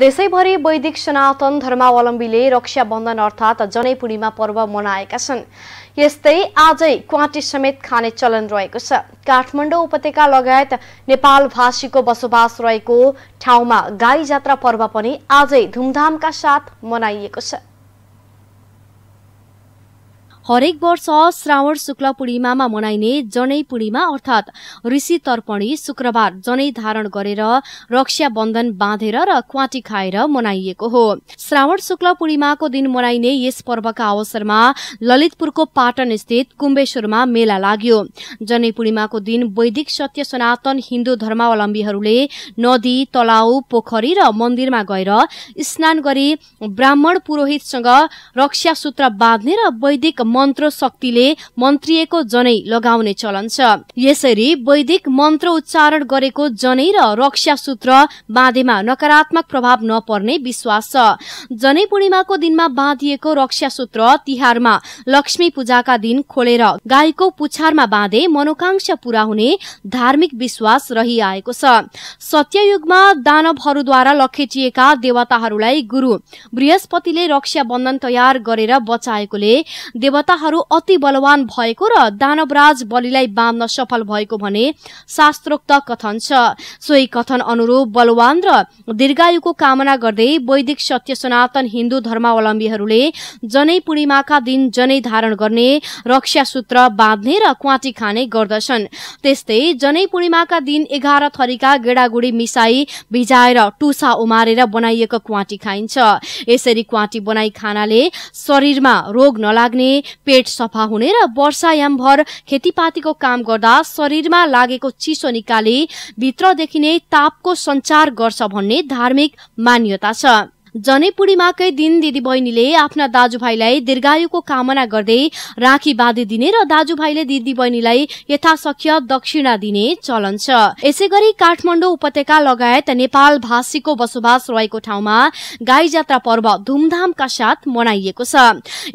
देशैभरि वैदिक सनातन धर्मावलम्बीले रक्षाबन्धन अर्थात् जनै पूर्णिमा पर्व मनाएका छन् यस्तै आजै क्वाटी समेत खाने चलन रहेको छ काठमाडौँ उपत्यका लगायत नेपाल भाषीको बसोबास रहेको ठाउँमा गाई जात्रा पर्व पनि आजै धुमधामका साथ मनाइएको छ हरेक वर्ष श्रावण शुक्ल पूर्णिमामा मनाइने जनै पूर्णिमा अर्थात् ऋषि तर्पणी शुक्रबार जनै धारण गरेर रक्षा बन्धन बाँधेर र क्वाटी खाएर मनाइएको हो श्रावण शुक्ल पूर्णिमाको दिन मनाइने यस पर्वका अवसरमा ललितपुरको पाटन स्थित कुम्बेश्वरमा मेला लाग्यो जनै पूर्णिमाको दिन वैदिक सत्य सनातन हिन्दू धर्मावलम्बीहरूले नदी तलाउ पोखरी र मन्दिरमा गएर स्नान गरी ब्राह्मण पुरोहितसँग रक्षा सूत्र बाँध्ने र वैदिक मन्त्र शक्तिले मन्त्रिएको जनै लगाउने चलन छ यसरी वैदिक मन्त्र उच्चारण गरेको जनै र रक्षा सूत्र बाँधेमा नकारात्मक प्रभाव नपर्ने विश्वास छ जनै पूर्णिमाको दिनमा बाँधिएको रक्षा सूत्र तिहारमा लक्ष्मी पूजाका दिन खोलेर गाईको पुछारमा बाँधे मनोकांक्षा पूरा हुने धार्मिक विश्वास रहिआएको छ सत्ययुगमा दानवहरूद्वारा लखेटिएका देवताहरूलाई गुरु बृहस्पतिले रक्षा बन्धन तयार गरेर बचाएकोले देवता देवताहरू अति बलवान भएको र दानवराज बलिलाई बाँध्न सफल भएको भने शास्त्रोक्त कथन छ सोही कथन अनुरूप बलवान र दीर्घायुको कामना गर्दै वैदिक सत्य सनातन हिन्दू धर्मावलम्बीहरूले जनै पूर्णिमाका दिन जनै धारण गर्ने रक्षा सूत्र बाँध्ने र क्वाटी खाने गर्दछन् त्यस्तै जनै पूर्णिमाका दिन एघार थरीका गेडागुडी मिसाई भिजाएर टुसा उमारेर बनाइएको क्वाटी खाइन्छ यसरी क्वाटी बनाई खानाले शरीरमा रोग नलाग्ने पेट सफा हुने र वर्षायामभर खेतीपातीको काम गर्दा शरीरमा लागेको चिसो निकाले भित्रदेखि नै तापको संचार गर्छ भन्ने धार्मिक मान्यता छ जनै पूर्णिमाकै दिन दिदीबहिनीले आफ्ना दाजुभाइलाई दीर्घायुको कामना गर्दै राखी बाँधि दिने र दाजुभाइले दिदी बहिनीलाई यथाशक्य दक्षिणा दिने चलन छ यसै गरी काठमाडौँ उपत्यका लगायत नेपाल भाषीको बसोबास रहेको ठाउँमा गाई जात्रा पर्व धुमधामका साथ मनाइएको छ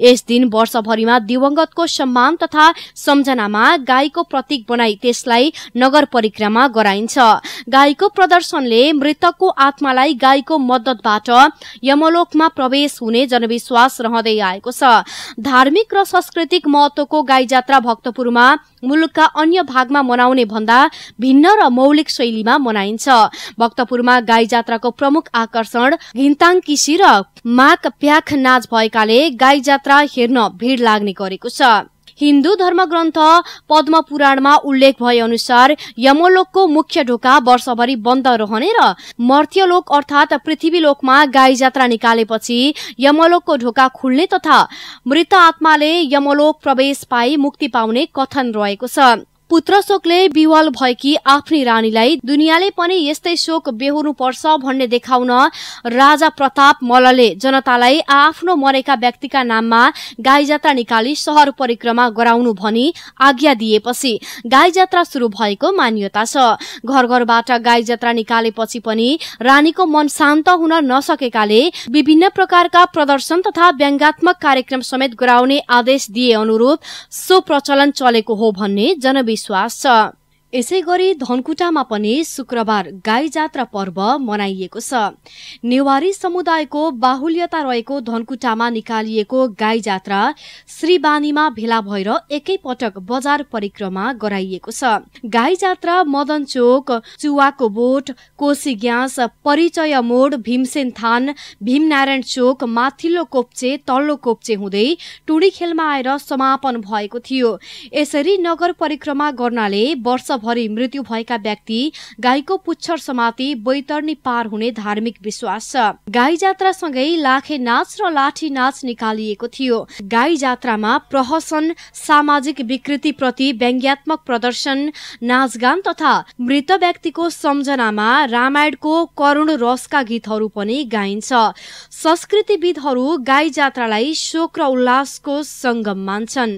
यस दिन वर्षभरिमा दिवंगतको सम्मान तथा सम्झनामा गाईको प्रतीक बनाई त्यसलाई नगर परिक्रमा गराइन्छ गाईको प्रदर्शनले मृतकको आत्मालाई गाईको मद्दतबाट यमलोकमा प्रवेश हुने जनविश्वास रहँदै आएको छ धार्मिक र सांस्कृतिक महत्वको गाई जात्रा भक्तपुरमा मुलुकका अन्य भागमा मनाउने भन्दा भिन्न र मौलिक शैलीमा मनाइन्छ भक्तपुरमा गाई जात्राको प्रमुख आकर्षण घिन्ताङ किसी र माक प्याख नाच भएकाले गाई जात्रा हेर्न भीड़ लाग्ने गरेको छ हिन्दू धर्मग्रन्थ पद्म पुराणमा उल्लेख भए अनुसार यमलोकको मुख्य ढोका वर्षभरि बन्द रहने र मर्थ्यलोक अर्थात् पृथ्वीलोकमा गाई जात्रा निकालेपछि यमलोकको ढोका खुल्ने तथा मृत आत्माले यमलोक प्रवेश पाई मुक्ति पाउने कथन रहेको छ पुत्र शोकले विवल भएकी आफ्नै रानीलाई दुनियाँले पनि यस्तै शोक पर्छ भन्ने देखाउन राजा प्रताप मल्लले जनतालाई आफ्नो मरेका व्यक्तिका नाममा गाई जात्रा निकाली शहर परिक्रमा गराउनु भनी आज्ञा दिएपछि गाई जात्रा शुरू भएको मान्यता छ घर घरबाट गाई जात्रा निकालेपछि पनि रानीको मन शान्त हुन नसकेकाले विभिन्न प्रकारका प्रदर्शन तथा व्यङ्गात्मक कार्यक्रम समेत गराउने आदेश दिए अनुरूप सो प्रचलन चलेको हो भन्ने जनवि विश्वास छ ah, यसै गरी धनकुटामा पनि शुक्रबार गाई जात्रा पर्व मनाइएको छ नेवारी समुदायको बाहुल्यता रहेको धनकुटामा निकालिएको गाई जात्रा श्रीबानीमा भेला भएर एकैपटक बजार परिक्रमा गराइएको छ गाई जात्रा मदन चोक चुवाको बोट कोशी ग्यास परिचय मोड भीमसेन थान भीमनारायण चोक माथिल्लो कोप्चे तल्लो कोप्चे हुँदै खेलमा आएर समापन भएको थियो यसरी नगर परिक्रमा गर्नाले वर्ष वर्षभरि मृत्यु भएका व्यक्ति गाईको पुच्छर समाति बैतरणी पार हुने धार्मिक विश्वास छ गाई जात्रासँगै लाखे नाच र लाठी नाच निकालिएको थियो गाई जात्रामा प्रहसन सामाजिक विकृति प्रति व्यङ्ग्यात्मक प्रदर्शन नाचगान तथा मृत व्यक्तिको सम्झनामा रामायणको करुण रसका गीतहरू पनि गाइन्छ संस्कृतिविदहरू गाई जात्रालाई शोक र उल्लासको सङ्गम मान्छन्